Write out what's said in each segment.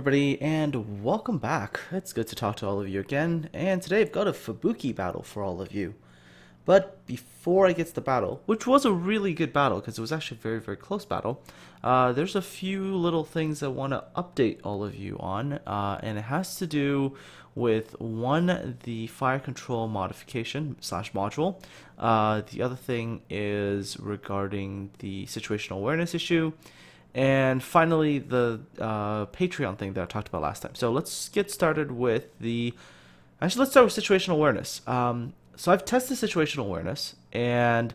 everybody, and welcome back. It's good to talk to all of you again, and today I've got a Fabuki battle for all of you. But before I get to the battle, which was a really good battle, because it was actually a very, very close battle, uh, there's a few little things I want to update all of you on, uh, and it has to do with one, the fire control modification slash module. Uh, the other thing is regarding the situational awareness issue, and finally, the uh, Patreon thing that I talked about last time. So let's get started with the. Actually, let's start with situational awareness. Um, so I've tested situational awareness, and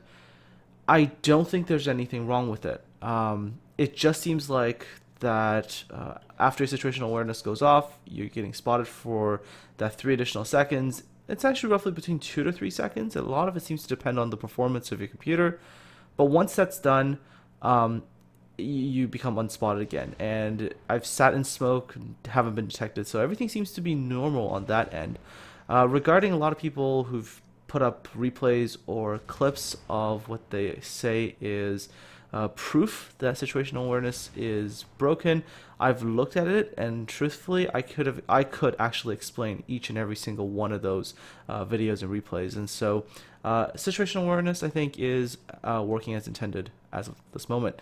I don't think there's anything wrong with it. Um, it just seems like that uh, after situational awareness goes off, you're getting spotted for that three additional seconds. It's actually roughly between two to three seconds. A lot of it seems to depend on the performance of your computer. But once that's done, um, you become unspotted again. And I've sat in smoke, haven't been detected, so everything seems to be normal on that end. Uh, regarding a lot of people who've put up replays or clips of what they say is uh, proof that situational awareness is broken, I've looked at it, and truthfully, I could have, I could actually explain each and every single one of those uh, videos and replays. And so, uh, situational awareness, I think, is uh, working as intended as of this moment.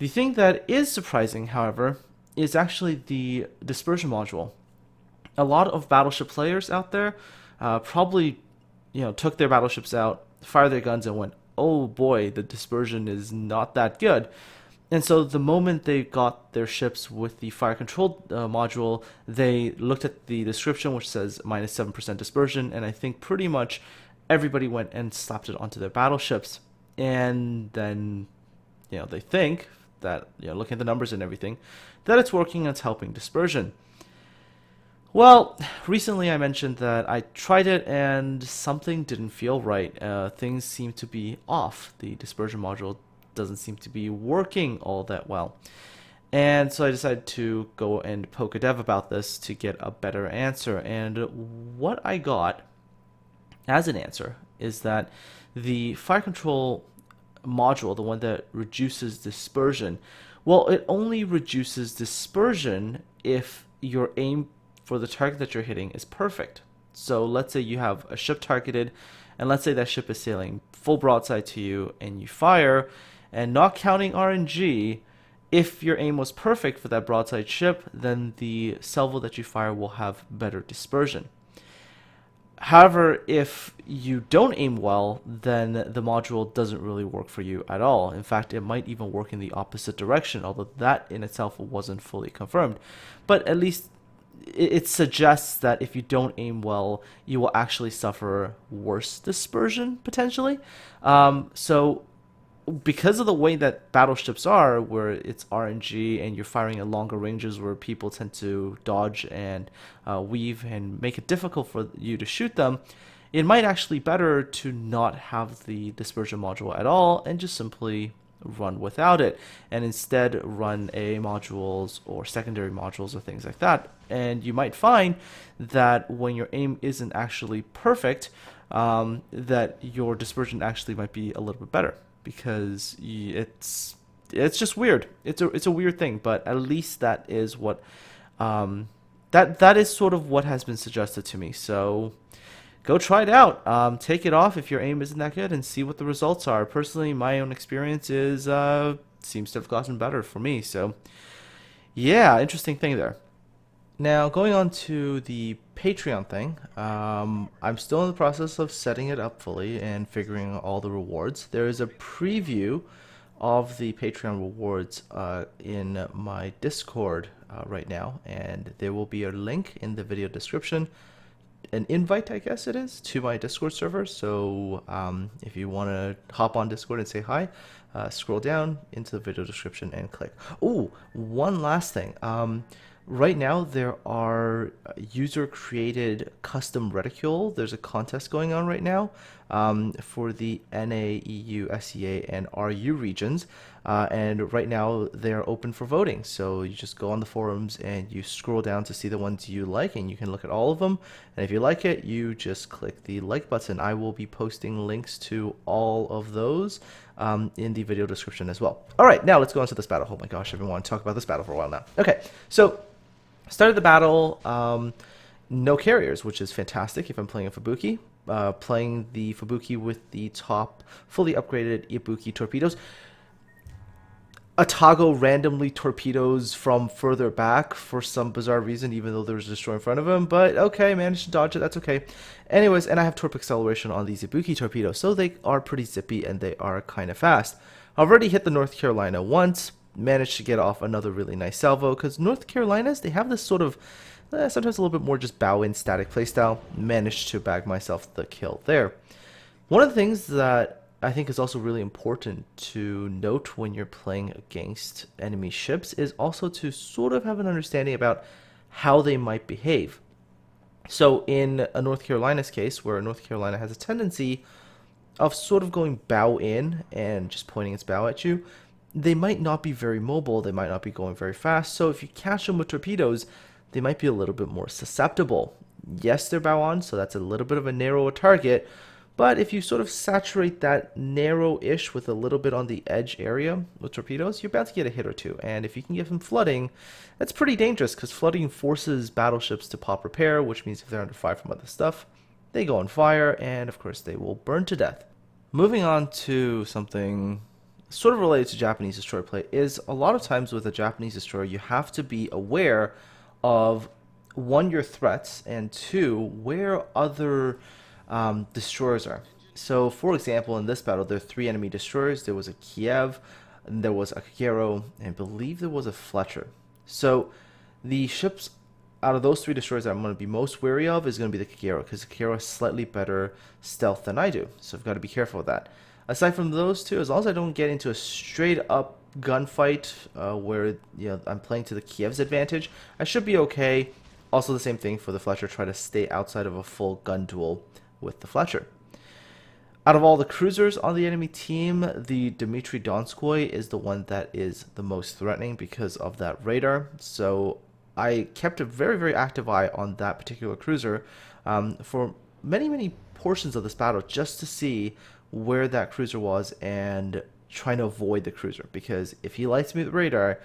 The thing that is surprising, however, is actually the dispersion module. A lot of battleship players out there uh, probably, you know, took their battleships out, fired their guns, and went, "Oh boy, the dispersion is not that good." And so the moment they got their ships with the fire control uh, module, they looked at the description which says minus 7% dispersion, and I think pretty much everybody went and slapped it onto their battleships. And then, you know, they think, that you know, looking at the numbers and everything, that it's working and it's helping dispersion. Well, recently I mentioned that I tried it and something didn't feel right. Uh, things seem to be off. The dispersion module doesn't seem to be working all that well. And so I decided to go and poke a dev about this to get a better answer. And what I got as an answer is that the fire control module, the one that reduces dispersion. Well, it only reduces dispersion if your aim for the target that you're hitting is perfect. So let's say you have a ship targeted, and let's say that ship is sailing full broadside to you, and you fire, and not counting RNG, if your aim was perfect for that broadside ship, then the salvo that you fire will have better dispersion. However, if you don't aim well, then the module doesn't really work for you at all. In fact, it might even work in the opposite direction, although that in itself wasn't fully confirmed. But at least it, suggests that if you don't aim well, you will actually suffer worse dispersion potentially. Um, so because of the way that battleships are, where it's RNG and you're firing at longer ranges where people tend to dodge and uh, weave and make it difficult for you to shoot them, it might actually be better to not have the dispersion module at all and just simply run without it and instead run A modules or secondary modules or things like that. And you might find that when your aim isn't actually perfect, um, that your dispersion actually might be a little bit better because it's it's just weird. It's a it's a weird thing, but at least that is what um, that that is sort of what has been suggested to me. So go try it out. Um, take it off if your aim isn't that good, and see what the results are. Personally, my own experience is uh, seems to have gotten better for me. So yeah, interesting thing there. Now going on to the Patreon thing. Um, I'm still in the process of setting it up fully and figuring all the rewards. There is a preview of the Patreon rewards uh, in my Discord uh, right now, and there will be a link in the video description, an invite, I guess it is, to my Discord server. So um, if you want to hop on Discord and say hi, uh, scroll down into the video description and click. Oh, one last thing. Um, Right now, there are uh, user created custom reticule. There's a contest going on right now um, for the NA, EU, SEA, and RU regions. Uh, and right now, they're open for voting. So you just go on the forums and you scroll down to see the ones you like, and you can look at all of them. And if you like it, you just click the like button. I will be posting links to all of those um, in the video description as well. All right, now let's go into this battle. Oh my gosh, I've been wanting to talk about this battle for a while now. Okay, so started the battle um, no carriers, which is fantastic if I'm playing a Fabuki. Uh, playing the Fabuki with the top fully upgraded Ibuki torpedoes. Atago randomly torpedoes from further back for some bizarre reason, even though there was a destroyer in front of him. But okay, managed to dodge it. That's okay. Anyways, and I have torp acceleration on these Ibuki torpedoes, so they are pretty zippy and they are kind of fast. I've already hit the North Carolina once, managed to get off another really nice salvo because North Carolinas, they have this sort of eh, sometimes a little bit more just bow in static playstyle. Managed to bag myself the kill there. One of the things that I think is also really important to note when you're playing against enemy ships is also to sort of have an understanding about how they might behave. So in a North Carolina's case, where North Carolina has a tendency of sort of going bow in and just pointing its bow at you, they might not be very mobile, they might not be going very fast, so if you catch them with torpedoes, they might be a little bit more susceptible. Yes, they're bow on, so that's a little bit of a narrower target, but if you sort of saturate that narrow-ish with a little bit on the edge area with torpedoes, you're about to get a hit or two. And if you can give them flooding, that's pretty dangerous because flooding forces battleships to pop repair, which means if they're under fire from other stuff, they go on fire, and of course they will burn to death. Moving on to something sort of related to Japanese destroyer play is a lot of times with a Japanese destroyer, you have to be aware of one your threats and two where other um, destroyers are. So, for example, in this battle, there are three enemy destroyers. There was a Kiev, there was a Kagero, and I believe there was a Fletcher. So, the ships out of those three destroyers that I'm going to be most wary of is going to be the Kagero because the Kagero has slightly better stealth than I do. So, I've got to be careful with that aside from those two, as long as I don't get into a straight up gunfight uh, where you know I'm playing to the Kiev's advantage, I should be okay. Also, the same thing for the Fletcher. Try to stay outside of a full gun duel with the Fletcher. Out of all the cruisers on the enemy team, the Dmitry Donskoy is the one that is the most threatening because of that radar. So I kept a very, very active eye on that particular cruiser um, for many, many portions of this battle just to see where that cruiser was and trying to avoid the cruiser because if he lights me with radar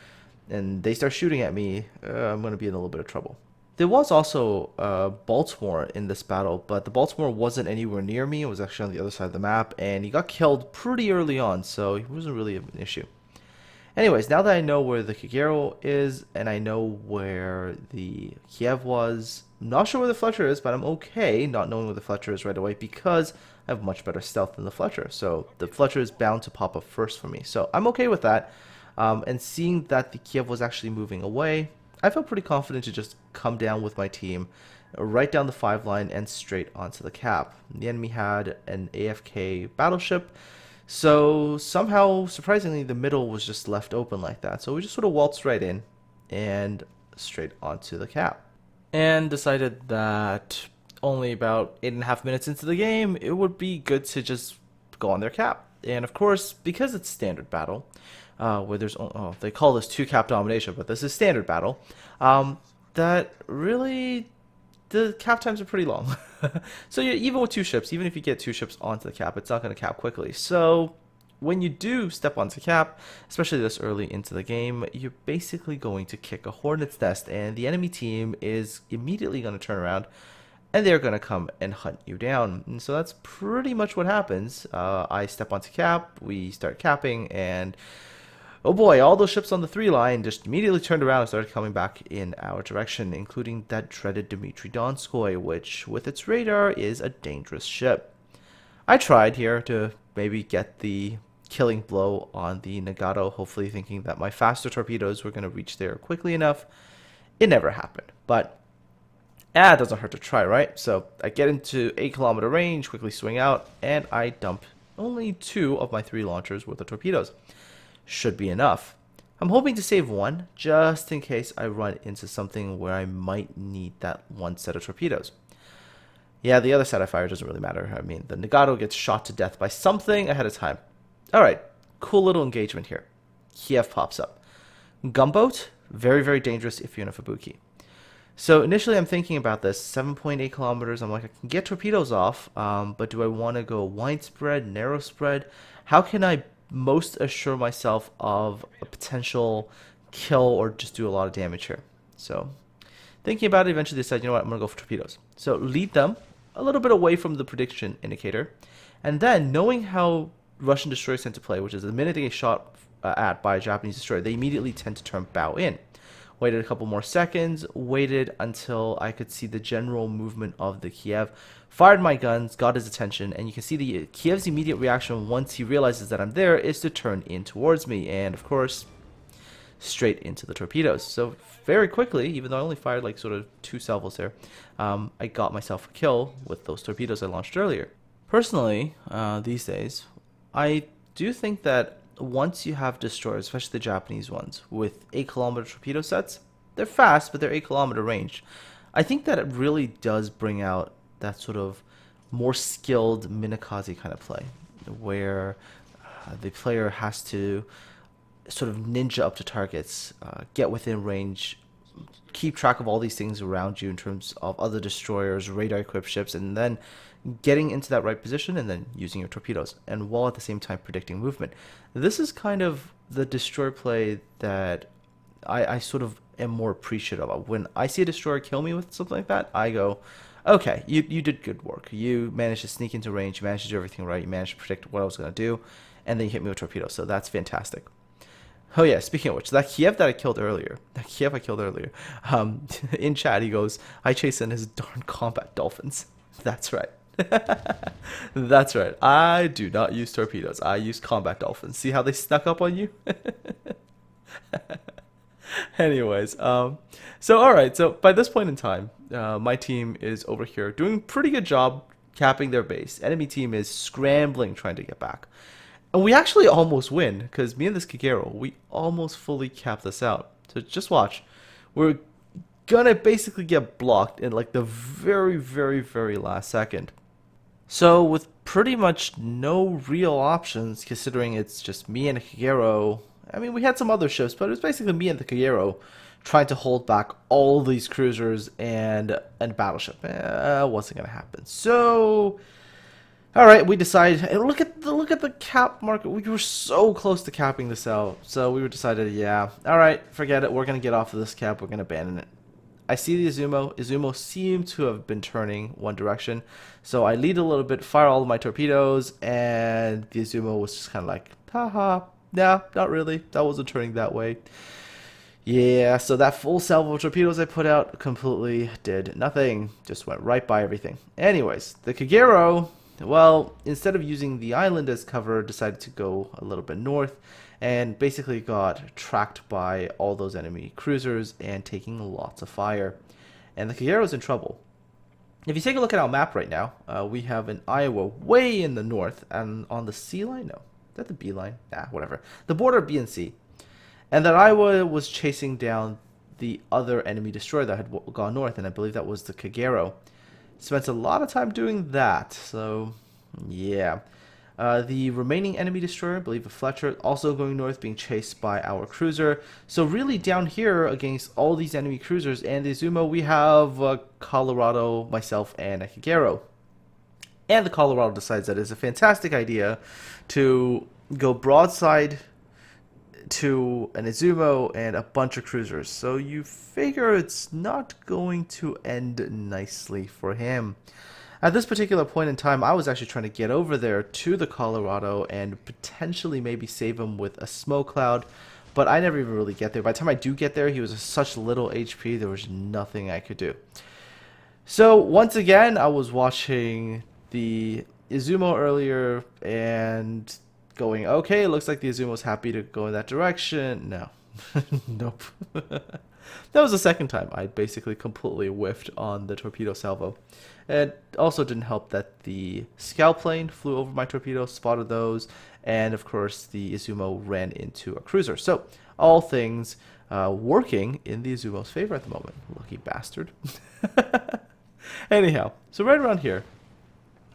and they start shooting at me, uh, I'm going to be in a little bit of trouble. There was also uh, Baltimore in this battle, but the Baltimore wasn't anywhere near me. It was actually on the other side of the map, and he got killed pretty early on, so he wasn't really an issue. Anyways, now that I know where the Kagero is, and I know where the Kiev was, not sure where the Fletcher is, but I'm okay not knowing where the Fletcher is right away because I have much better stealth than the Fletcher. So the Fletcher is bound to pop up first for me. So I'm okay with that. Um, and seeing that the Kiev was actually moving away, I felt pretty confident to just come down with my team right down the five line and straight onto the cap. The enemy had an AFK battleship. So somehow, surprisingly, the middle was just left open like that. So we just sort of waltzed right in and straight onto the cap and decided that only about eight and a half minutes into the game, it would be good to just go on their cap. And of course, because it's standard battle, uh, where there's oh, they call this two cap domination, but this is standard battle. Um, that really the cap times are pretty long. so yeah, even with two ships, even if you get two ships onto the cap, it's not going to cap quickly. So when you do step onto cap, especially this early into the game, you're basically going to kick a hornet's nest, and the enemy team is immediately going to turn around and they're going to come and hunt you down. And so that's pretty much what happens. Uh, I step onto cap, we start capping, and oh boy, all those ships on the three line just immediately turned around and started coming back in our direction, including that dreaded Dmitry Donskoy, which, with its radar, is a dangerous ship. I tried here to maybe get the killing blow on the Nagato, hopefully thinking that my faster torpedoes were going to reach there quickly enough. It never happened, but ah, it doesn't hurt to try, right? So I get into 8 kilometer range, quickly swing out, and I dump only two of my three launchers worth of torpedoes. Should be enough. I'm hoping to save one, just in case I run into something where I might need that one set of torpedoes. Yeah, the other set I fire doesn't really matter. I mean, the Nagato gets shot to death by something ahead of time. All right, cool little engagement here. Kiev pops up. Gumboat, very, very dangerous if you're in a Fabuki. So initially I'm thinking about this, 7.8 kilometers, I'm like, I can get torpedoes off, um, but do I want to go wide spread, narrow spread? How can I most assure myself of a potential kill or just do a lot of damage here? So thinking about it, eventually decide, you know what, I'm going to go for torpedoes. So lead them a little bit away from the prediction indicator, and then knowing how Russian destroyers tend to play, which is the minute they get shot uh, at by a Japanese destroyer, they immediately tend to turn bow in. Waited a couple more seconds, waited until I could see the general movement of the Kiev, fired my guns, got his attention, and you can see the uh, Kiev's immediate reaction once he realizes that I'm there is to turn in towards me, and of course, straight into the torpedoes. So very quickly, even though I only fired like sort of two salvos there, um, I got myself a kill with those torpedoes I launched earlier. Personally, uh, these days, I do think that once you have destroyers, especially the Japanese ones, with 8 kilometer torpedo sets, they're fast, but they're 8 kilometer range. I think that it really does bring out that sort of more skilled Minakaze kind of play, where uh, the player has to sort of ninja up to targets, uh, get within range, keep track of all these things around you in terms of other destroyers, radar equipped ships, and then getting into that right position and then using your torpedoes, and while at the same time predicting movement. This is kind of the destroyer play that I, I sort of am more appreciative of. When I see a destroyer kill me with something like that, I go, okay, you, you did good work. You managed to sneak into range, you managed to do everything right, you managed to predict what I was going to do, and then you hit me with torpedoes. So that's fantastic. Oh yeah, speaking of which, that Kiev that I killed earlier, that Kiev I killed earlier, um, in chat he goes, I chase in his darn combat dolphins. That's right. That's right. I do not use torpedoes. I use combat dolphins. See how they snuck up on you? Anyways, um, so all right. So by this point in time, uh, my team is over here doing pretty good job capping their base. Enemy team is scrambling trying to get back. And we actually almost win because me and this Kikero, we almost fully cap this out. So just watch. We're gonna basically get blocked in like the very, very, very last second. So with pretty much no real options, considering it's just me and Kagero, I mean, we had some other ships, but it was basically me and the Kagero trying to hold back all these cruisers and and battleship. Eh, uh, wasn't gonna happen. So, all right, we decided. Look at the look at the cap market. We were so close to capping this out. So we decided, yeah, all right, forget it. We're gonna get off of this cap. We're gonna abandon it. I see the Izumo. Izumo seemed to have been turning one direction. So I lead a little bit, fire all of my torpedoes, and the Izumo was just kind of like, haha, nah, not really. That wasn't turning that way. Yeah, so that full salvo of torpedoes I put out completely did nothing. Just went right by everything. Anyways, the Kagero, well, instead of using the island as cover, decided to go a little bit north and basically got tracked by all those enemy cruisers and taking lots of fire. And the was in trouble. If you take a look at our map right now, uh, we have an Iowa way in the north and on the C line? No. Is that the B line? Nah, whatever. The border B and C. And that Iowa was chasing down the other enemy destroyer that had gone north, and I believe that was the Kagero. Spent a lot of time doing that, so yeah. Uh, the remaining enemy destroyer, I believe a Fletcher, also going north, being chased by our cruiser. So really down here against all these enemy cruisers and the Izumo, we have uh, Colorado, myself, and Akigero. And the Colorado decides that it's a fantastic idea to go broadside to an Izumo and a bunch of cruisers. So you figure it's not going to end nicely for him. At this particular point in time, I was actually trying to get over there to the Colorado and potentially maybe save him with a smoke cloud, but I never even really get there. By the time I do get there, he was such little HP, there was nothing I could do. So once again, I was watching the Izumo earlier and going, okay, it looks like the Izumo's happy to go in that direction. No. nope. That was the second time I basically completely whiffed on the torpedo salvo. And also didn't help that the scout plane flew over my torpedo, spotted those, and of course the Izumo ran into a cruiser. So all things uh, working in the Izumo's favor at the moment. Lucky bastard. Anyhow, so right around here,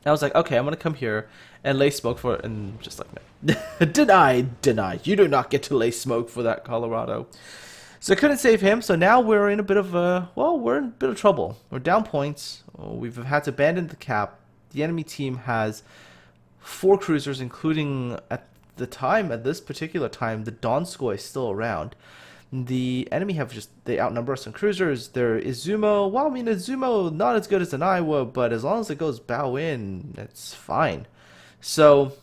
I was like, okay, I'm gonna come here and lay smoke for it, and just like, no. deny, deny, you do not get to lay smoke for that Colorado. So I couldn't save him, so now we're in a bit of a, well, we're in a bit of trouble. We're down points, we've had to abandon the cap. The enemy team has four cruisers, including at the time, at this particular time, the Donskoy is still around. The enemy have just, they outnumber us in cruisers. Their Izumo, well, I mean, Izumo, not as good as an Iowa, but as long as it goes bow in, it's fine. So,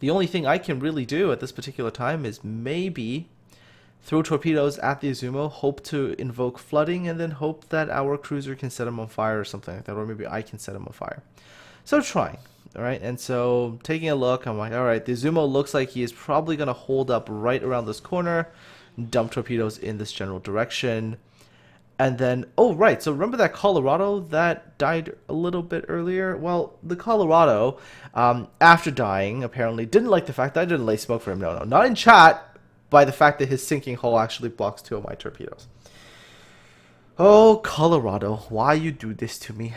the only thing I can really do at this particular time is maybe throw torpedoes at the Izumo, hope to invoke flooding, and then hope that our cruiser can set him on fire or something like that, or maybe I can set him on fire. So trying, all right? And so taking a look, I'm like, all right, the Izumo looks like he is probably going to hold up right around this corner, dump torpedoes in this general direction. And then, oh, right, so remember that Colorado that died a little bit earlier? Well, the Colorado, um, after dying, apparently didn't like the fact that I didn't lay smoke for him. No, no, not in chat by the fact that his sinking hull actually blocks two of my torpedoes. Oh, Colorado, why you do this to me?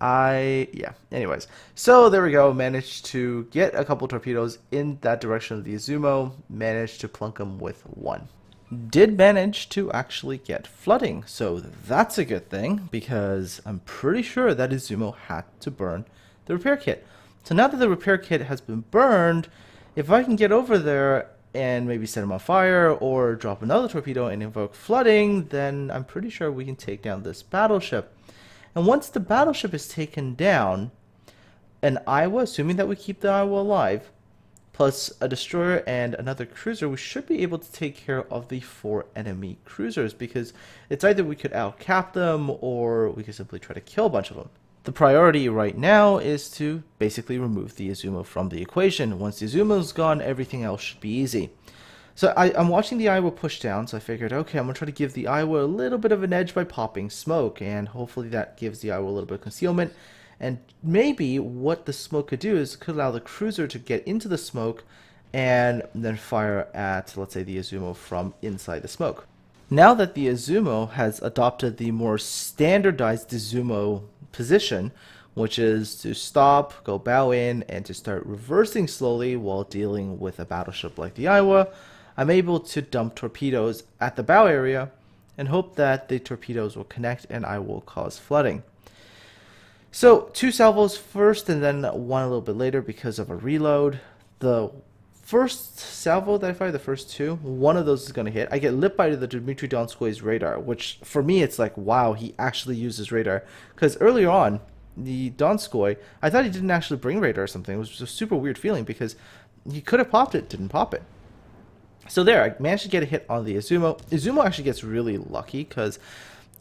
I, yeah, anyways. So there we go, managed to get a couple torpedoes in that direction of the Izumo, managed to plunk them with one. Did manage to actually get flooding, so that's a good thing, because I'm pretty sure that Izumo had to burn the repair kit. So now that the repair kit has been burned, if I can get over there and maybe set him on fire or drop another torpedo and invoke flooding, then I'm pretty sure we can take down this battleship. And once the battleship is taken down, an Iowa, assuming that we keep the Iowa alive, plus a destroyer and another cruiser, we should be able to take care of the four enemy cruisers because it's either we could outcap them or we could simply try to kill a bunch of them. The priority right now is to basically remove the Izumo from the equation. Once the Izumo's gone, everything else should be easy. So I, am watching the Iowa push down, so I figured, okay, I'm going to try to give the Iowa a little bit of an edge by popping smoke, and hopefully that gives the Iowa a little bit of concealment. And maybe what the smoke could do is could allow the cruiser to get into the smoke and then fire at, let's say, the Izumo from inside the smoke. Now that the Izumo has adopted the more standardized Izumo position, which is to stop, go bow in, and to start reversing slowly while dealing with a battleship like the Iowa, I'm able to dump torpedoes at the bow area and hope that the torpedoes will connect and I will cause flooding. So two salvos first and then one a little bit later because of a reload. The first salvo that I fire, the first two, one of those is going to hit. I get lit by the Dmitry Donskoy's radar, which for me it's like, wow, he actually uses radar. Because earlier on, the Donskoy, I thought he didn't actually bring radar or something. It was a super weird feeling because he could have popped it, didn't pop it. So there, I managed to get a hit on the Izumo. Izumo actually gets really lucky because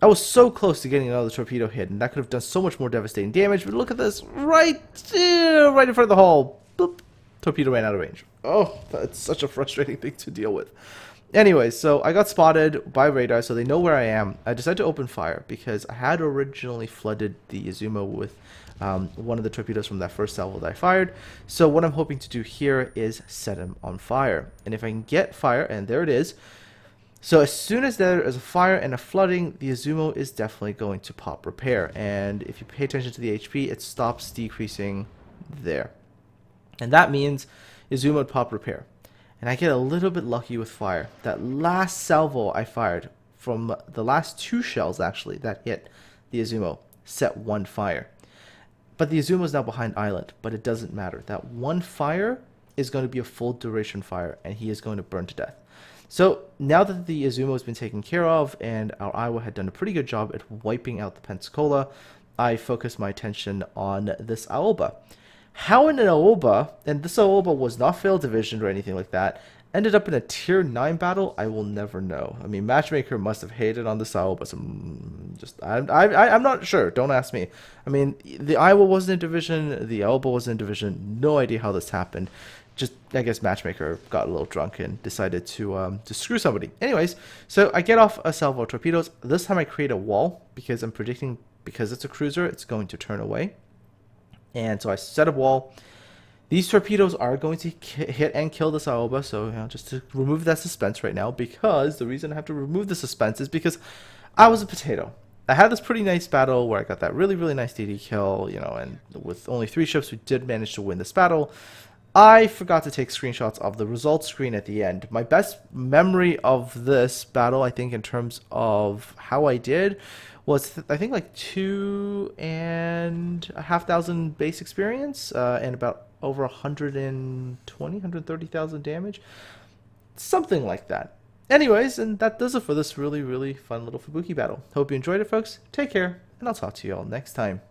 I was so close to getting another torpedo hit, and that could have done so much more devastating damage. But look at this, right, eh, right in front of the hull. Boop torpedo ran out of range. Oh, that's such a frustrating thing to deal with. Anyway, so I got spotted by radar, so they know where I am. I decided to open fire because I had originally flooded the Izuma with um, one of the torpedoes from that first salvo that I fired. So what I'm hoping to do here is set him on fire. And if I can get fire, and there it is. So as soon as there is a fire and a flooding, the Izumo is definitely going to pop repair. And if you pay attention to the HP, it stops decreasing there. And that means Izuma would pop repair. And I get a little bit lucky with fire. That last salvo I fired from the last two shells actually that hit the Izumo set one fire. But the Izumo is now behind island, but it doesn't matter. That one fire is going to be a full duration fire and he is going to burn to death. So now that the Izumo has been taken care of and our Iowa had done a pretty good job at wiping out the Pensacola, I focus my attention on this Aoba how an Aoba, and this Aoba was not fail division or anything like that, ended up in a tier 9 battle, I will never know. I mean, Matchmaker must have hated on this Aoba some, mm, just, I, I, I'm not sure, don't ask me. I mean, the Iowa wasn't in division, the Aoba was in division, no idea how this happened. Just, I guess Matchmaker got a little drunk and decided to um, to screw somebody. Anyways, so I get off a salvo of torpedoes. This time I create a wall because I'm predicting because it's a cruiser, it's going to turn away. And so I set a wall. These torpedoes are going to hit and kill the Saoba, so you know, just to remove that suspense right now, because the reason I have to remove the suspense is because I was a potato. I had this pretty nice battle where I got that really, really nice DD kill, you know, and with only three ships, we did manage to win this battle. I forgot to take screenshots of the results screen at the end. My best memory of this battle, I think, in terms of how I did, was I think like two and a half thousand base experience uh, and about over 120, 130,000 damage, something like that. Anyways, and that does it for this really, really fun little Fubuki battle. Hope you enjoyed it, folks. Take care, and I'll talk to you all next time.